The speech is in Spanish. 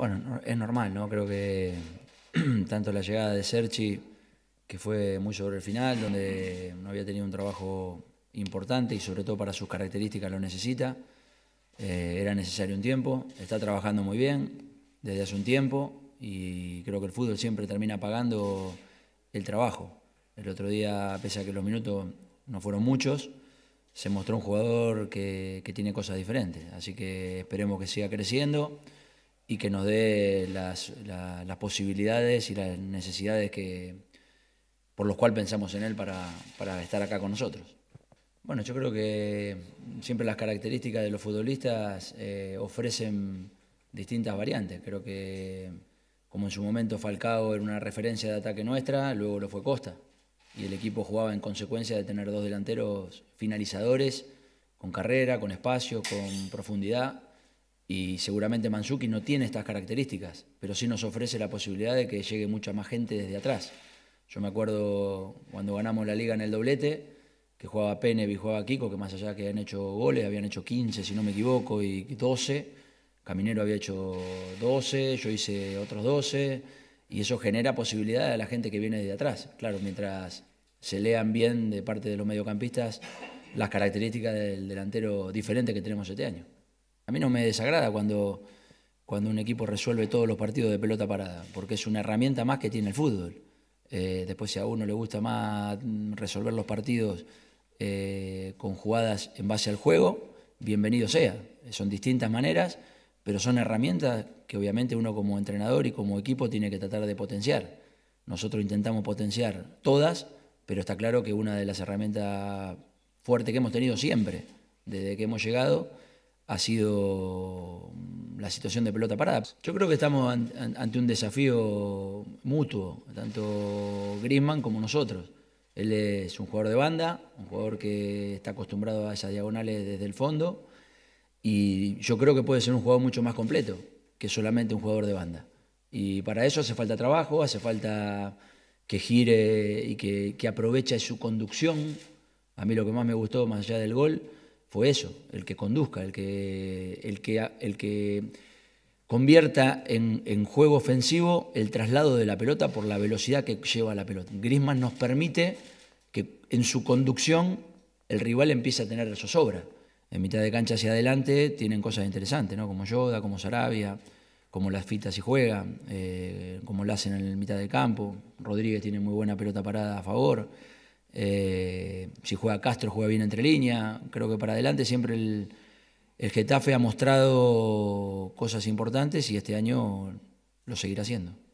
Bueno, es normal, ¿no? Creo que tanto la llegada de Serchi, que fue muy sobre el final, donde no había tenido un trabajo importante y sobre todo para sus características lo necesita, eh, era necesario un tiempo, está trabajando muy bien desde hace un tiempo y creo que el fútbol siempre termina pagando el trabajo. El otro día, pese a que los minutos no fueron muchos, se mostró un jugador que, que tiene cosas diferentes, así que esperemos que siga creciendo y que nos dé las, posibilidades y las necesidades que, por los cuales pensamos en él para, estar acá con nosotros. Bueno, yo creo que siempre las características de los futbolistas eh, ofrecen distintas variantes. Creo que, como en su momento Falcao era una referencia de ataque nuestra, luego lo fue Costa. Y el equipo jugaba en consecuencia de tener dos delanteros finalizadores, con carrera, con espacio, con profundidad y seguramente Manzuki no tiene estas características, pero sí nos ofrece la posibilidad de que llegue mucha más gente desde atrás. Yo me acuerdo cuando ganamos la liga en el doblete, que jugaba Penevi, jugaba Kiko, que más allá que han hecho goles, habían hecho 15, si no me equivoco, y 12. Caminero había hecho 12, yo hice otros 12, y eso genera posibilidad a la gente que viene desde atrás. Claro, mientras se lean bien de parte de los mediocampistas las características del delantero diferente que tenemos este año. A mí no me desagrada cuando, cuando un equipo resuelve todos los partidos de pelota parada, porque es una herramienta más que tiene el fútbol. Eh, después si a uno le gusta más resolver los partidos eh, con jugadas en base al juego, bienvenido sea. Son distintas maneras, pero son herramientas que obviamente uno como entrenador y como equipo tiene que tratar de potenciar. Nosotros intentamos potenciar todas, pero está claro que una de las herramientas fuertes que hemos tenido siempre, desde que hemos llegado, ha sido mm, la situación de pelota parada. Yo creo que estamos ante un desafío mutuo, tanto grisman como nosotros. Él es un jugador de banda, un jugador que está acostumbrado a esas diagonales desde el fondo y yo creo que puede ser un jugador mucho más completo que solamente un jugador de banda. Y para eso hace falta trabajo, hace falta que gire y que, que aproveche su conducción. A mí lo que más me gustó, más allá del gol, fue eso, el que conduzca, el que, el que, el que convierta en, juego ofensivo el traslado de la pelota por la velocidad que lleva la pelota. Grisman nos permite que en su conducción el rival empiece a tener zozobra. En mitad de cancha hacia adelante tienen cosas interesantes, ¿no? como Yoda, como Sarabia, como las fitas y juega, eh, como lo hacen en el mitad de campo. Rodríguez tiene muy buena pelota parada a favor. Eh, si juega Castro, juega bien entre línea. Creo que para adelante siempre el, el Getafe ha mostrado cosas importantes y este año lo seguirá haciendo.